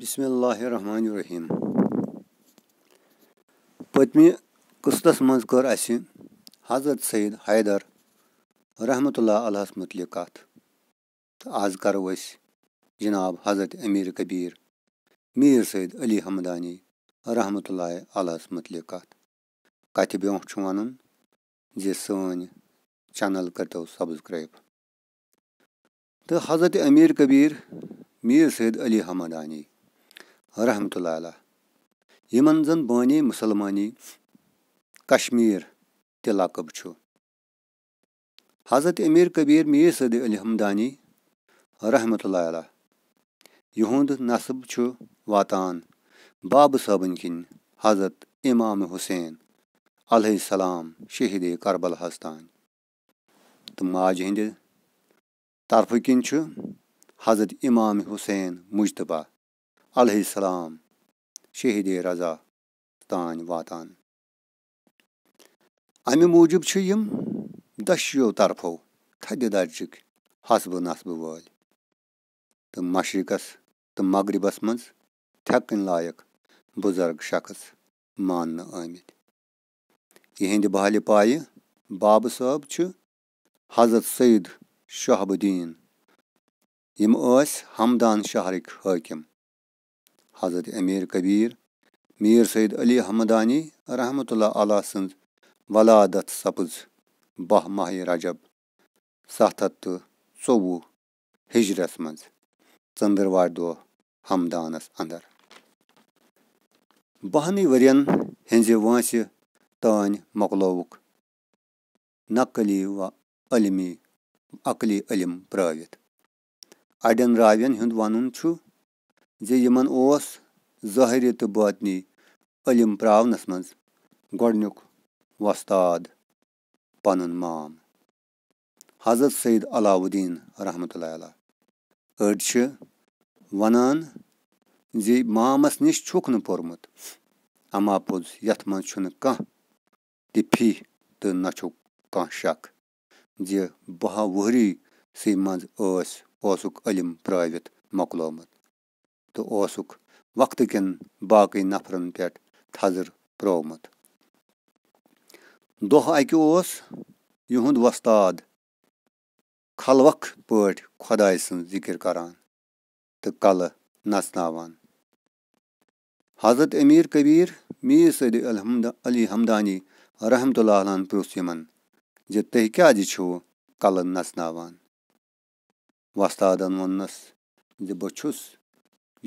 بسم اللہ الرحمن الرحیم رحمانحیم پتم قصط مر اس حضرت سید حیدر رحمتہ اللہ علیہ ملق کز کرو جنب حضرت امیر کبیر میر سید علی حمدانی رحمتہ اللہ علیہ متعلق کات کت بہت چھ ون کرو سبسکائب تو حضرت امیر کبیر میر سید علی Hamdani rahmetullahi ala yimn zan bani musulmani kashmir te lakab chu emir kabir mir sadi ali hamdani rahmetullahi ala yuhund nasib çu vatan bab sabın kin hazrat imam husein aleyhisselam şehidi karbal hastan तो माज tarafı तरफ çu हजरत İmam Hussain मुजतबा aleyhisselam şehidi raza tan واتان امہ موجوب M دشیو طرفو تھدِ درجِک حسبہٕ نصبہٕ وٲلۍ تہٕ مشرقس تہٕ مغربس منٛز تھٮ۪کٕنۍ لایق بُزرگ شخص ماننہٕ ٲمٕتۍ یِہِنٛدِ بالہِ پایہِ بابہٕ صٲب چھِ حضرت سعید شہاب الدیٖن یِم ٲسۍ Hamdan شہرٕکۍ حٲکِم Hazreti Emir Kabir, Mir Seyyid Ali Hamdani rahmetullah ala sınz Valadat sapız Bahmahi Mahi Racab Saht hattı Sovu Hicres mız ژٔنٛدٕروارِ دۄہ ہمدانَس انٛدر بَہنٕے ؤرین ہِنٛزِ وٲنٛسہِ تانۍ مۄکلووُکھ نقلی و علمی عقلی علم پرٲوِتھ اَڈٮ۪ن راوٮ۪ن ہُنٛد زِ ز اوس ظاہری تہٕ بٲطنی علم منٛز وۄستاد مز مام حضرت سید علادین رحمتہ اللہ علیہ أڑۍ چھِ وَنان زِ نِش چھُکھ نہٕ پوٚرمُت اَما پوٚز عڑان ز مام نش نت اماپز مہن تفی تو نک شک ٲسۍ اوسُکھ علم پرٛٲوِتھ مۄکلومُت تہٕ اوسُکھ وَقتہٕ کٮ۪ن باقٕے نَفرن پٮ۪ٹھ تھزر پرومُت دۄہ اَکہِ اوس یِہُنٛد وۄستاد خلوکھ پٲٹھۍ خۄدایہِ سٕنٛز ذِکِر کَران تہٕ کَلہٕ نَژناوان حضرت أمیٖر کٔبیٖر میٖر صدم علی ہمدانی رحمتہ اللہِ علیہَن پرٛوژھ یِمَن زِ تُہۍ کیٛازِ چھِوٕ کَلہٕ نَژناوان وۄستادَن ووٚننَس زِ بہٕ چھُس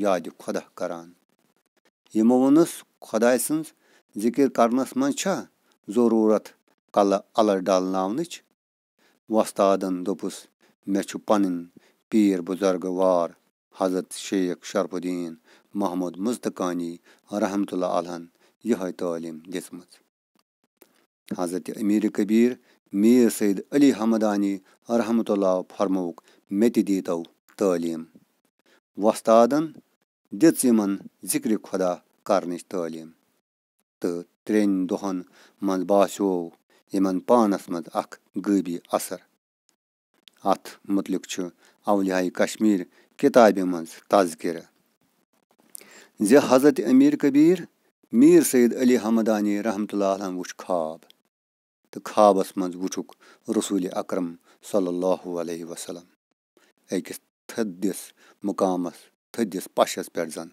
یادِ خۄدا کران یِمو ووٚنُس خۄداے سٕنٛز ذِکِر کرنَس منٛز چھا ضروٗرت کَلہٕ اَلہٕ ڈالناونٕچ وۄستادَن دوٚپُس مےٚ چھُ پَنٕنۍ پیٖر بُزرگہٕ وار حضرت شیخ شرف الدیٖن محمد مُزتقانی رحمتُ اللہ علیہَن یِہوٚے تعلیٖم دِژمٕژ حضرت أمیٖرِ کبیٖر میٖر سید علی حمدانی رحمتُ اللہ فرمووُکھ مےٚ تہِ دیٖتو تعلیٖم وۄستادَن دِژ یِمن ذِکرِ خۄدا کرنٕچ تعلیٖم تہٕ ترٛٮ۪ن دۄہن منٛز باسیٚو یِمن پانس منٛز اکھ غٲبی اثر چھُ اولیاے کشمیٖر کِتابہِ منٛز تذکِرٕ زِ حضرت امیر کبیٖر میٖر سید علی حمدانی اللہ علیہ وٕچھ خواب تو خابس وٕچھُکھ رس اکرم صلی اللہ علیہ وسلم أکِس تھٔدِس مُقامس تھٔدِس پَشَس پٮ۪ٹھ زَن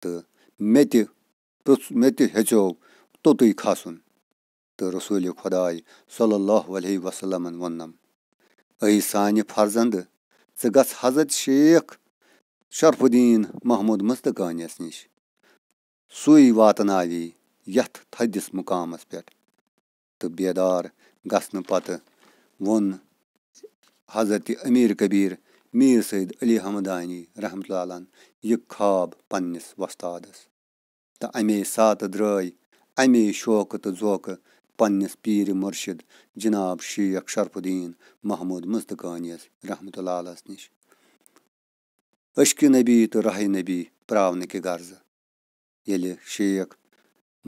تہٕ مےٚ تہِ مےٚ تہِ پہ توٚتُے کھَسُن تہٕ رسول خۄداے صلی اللہ علیہ ووٚننَم وسلم سانہِ ای ژٕ گژھ حضرت شیخ شرف الدین محمود نِش سُے واتناوی یَتھ تھٔدِس مُقامَس پٮ۪ٹھ تہٕ بیدار گژھنہٕ پَتہٕ ووٚن حضرتِ امیر کبیٖر میر سید علی حمدانی رحمۃ الن خواب پنس وسط ام سات دراع ام شوقہ تو ذوقہ پنس پیر مرشد جناب شیخ شرف الین محمود مستقانی رحمۃ اللہ عش اشکہ نبی تو راہ نبی پراؤنکہ غرض یل شیخ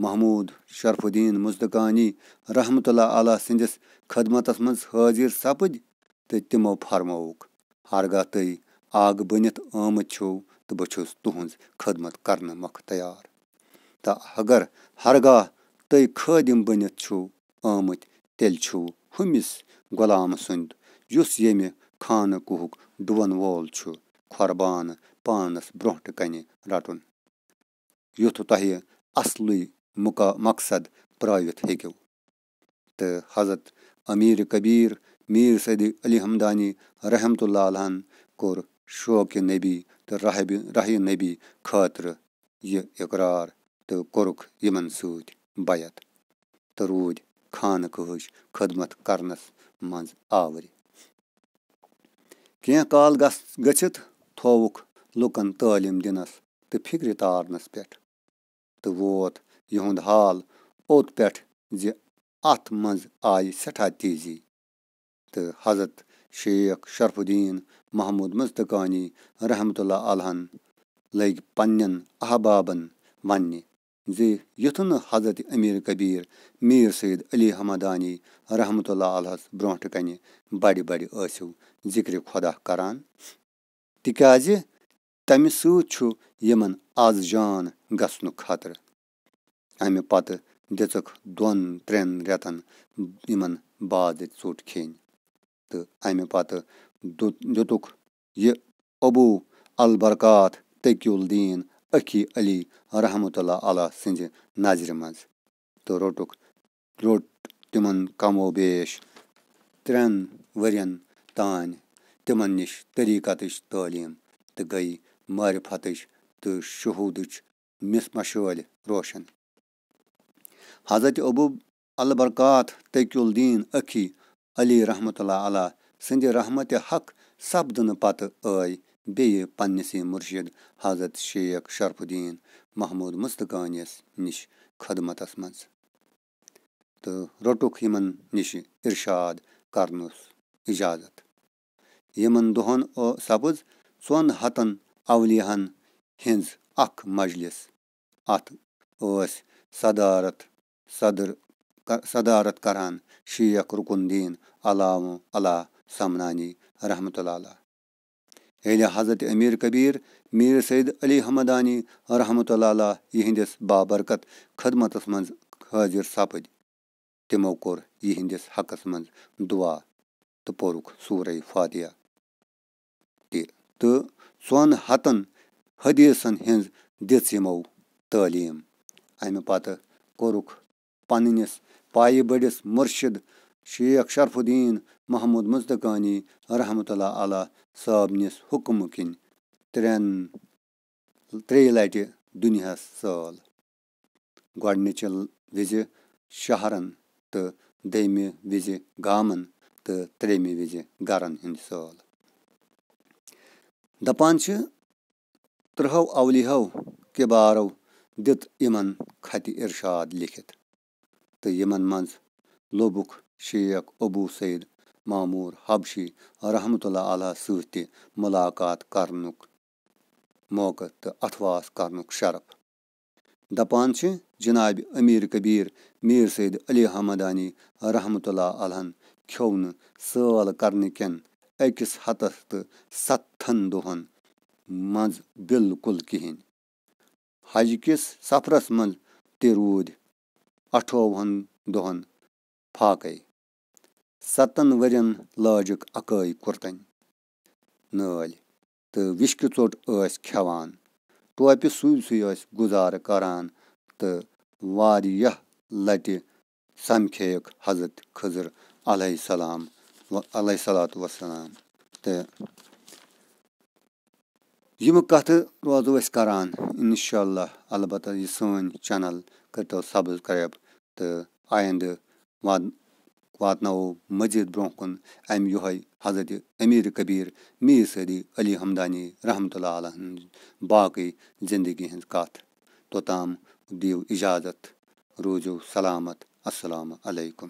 محمود شرف الین مستقانی رحمتہ اللہ علیہ عدمت من حاضر سپد تو تمو فرموک ہرگاہ تُہۍ آگہٕ بٔنِتھ آمٕتۍ چھُو تہٕ بہٕ چھُس تُہُنٛز خٔدمت کرنہٕ مۄکھ تیار تہٕ اَگر ہرگاہ تُہۍ خٲدِم بٔنِتھ چھِو آمٕتۍ تیٚلہِ چھُو ہُمِس غۄلام سُنٛد یُس ییٚمہِ خانہٕ کُہُک ڈُون وول چھُ خۄربانہٕ پانَس برونٛہہ کَنہِ رَٹُن یُتھ تۄہہِ اصلُے مُقا مقصد ترٲوِتھ ہیٚکِو تہٕ حضرت أمیٖرِ کبیٖر میٖر صدی علی ہمدانی رحمتُ اللہ کوٚر شوقہِ نبی تہٕ راہبہِ راہ نبی خٲطرٕ یہِ اِقرار تہٕ کوٚرُکھ یِمن سۭتۍ بَیَت تہٕ روٗدۍ خانہٕ کٔہٕچ خدمت کرنَس منٛز آوٕرۍ کیٚنٛہہ کال گژھ گٔژھِتھ تھوٚوُکھ لُکن تعلیٖم دِنَس تہٕ فِکرِ تارنَس پٮ۪ٹھ تہٕ ووت یِہُنٛد حال اوٚت پٮ۪ٹھ زِ اَتھ منٛز آیہِ سٮ۪ٹھاہ تیزی تو حضرت شیخ شرف الدین محمود مستقانی رحمتہ اللہ علیہ لگ پن احباب ونہ یُتھ نہٕ حضرت امیر کبیٖر میٖر سید علی حمدانی رحمۃ اللہ کَنہِ بَڑِ بَڑِ ٲسِو ذِکرِ خۄدا بڑھو تِکیٛازِ تَمہِ سۭتۍ چھُ تمہ آز جان گژھنُک خطرٕ اَمہِ گ دِژٕکھ دۄن ترٛٮ۪ن دن ترین رتن ژوٚٹ کھیٚنۍ تومہ پتہ دتھ یہِ ابوٗ البرکات تقی الدین أکھی علی رحمتہ اللہ علیہ سٕنٛزِ نظرِ منٛز تہٕ روٚٹُکھ روٚٹ کم کمو بیش ترٛٮ۪ن ترین تانۍ تان نِش طریق تعلیٖم تہٕ گٔے معرفتٕچ تہٕ شہوٗدٕچ مِس مشٲلۍ روشن حضرت ابوٗ البرکات تقی الدین أکھی علی رحمۃ اللہ علیہ سٕنٛدِ رحمتہِ حق سپدنہٕ پتہٕ پتہ بیٚیہِ پنٛنِسٕے مُرشِد حضرت شیخ شرف الدیٖن محموٗد مُستقانِیَس نِش خدمتَس الدین محمود مستقانی نش خدمت مز تو رٹھ نش ارشاد کرجازت من دہن سپز تن اولیان مجلس اتھ صدارت صدر صدارت کران شیخ رکن الین علام و علہ سمنانی رحمۃ ییٚلہِ حضرت امیر کبیٖر میٖر سید علی حمدانی رحمۃ الہس بابرکت خدمتس منٛز حٲضِر حاضر تِمو کوٚر كو حقس منٛز معا تو پور سورہ فاتحہ تو ثن ہتن حدیثن تعلیٖم امہ پتہٕ کوٚرُکھ پنس پایہِ بٔڑِس مُرشِد شیخ شرف الدیٖن محمود مُستقانی رحمتہ اللہ علیہ ترٛیٚیہِ لَٹہِ دُنیاہَس سٲل گۄڈنِچہِ وِزِ شہرَن تہٕ دٔیمہِ وِزِ گامَن تہٕ وز وِزِ گَرَن وز سٲل دَپان چھِ تٕرٛہو اولو کِبارو دت یِمَن خطہ اِرشاد لکھ تون مز لبھ شیخ ابو سعید معمور حبشی رحمتہ اللہ علیہ ستقات کرنک موقع تو اتواس کرنک شرف دپان جناب امیر کبیر میر سید علی حمدانی رحمتہ اللہ علیہن کٮ۪ن علیہ کال کرنےک ستھن دہن مز بالکل کہیں حج سفرس سفر تہِ روٗدۍ اَکٲے نٲلۍ تہٕ وِشکہِ ژوٚٹ ٲسۍ کھٮ۪وان ٹوپہِ سُے سُے ٲسۍ گُزارٕ س تہٕ واریاہ لَٹہِ سَمکھییَکھ حضرت خضر علیہ ال سلام علیہ تہٕ یِمہٕ کَتھٕ روزو أسۍ کر اِنشاء اللہ البتہ یہِ سٲنۍ چَنَل کٔرۍتو سبسکائب تہٕ آیندٕ واتناوو مٔزیٖد برونٛہہ کُن اَمہِ ام حضرت امیر کبیٖر میٖر صدی علی ہمدانی رحمتہ اللہ علیہ ہٕنٛز باقٕے زندگی ہٕنٛز کَتھ توٚتام دِیِو اِجازت روٗزِو سلامت السلام علیکُم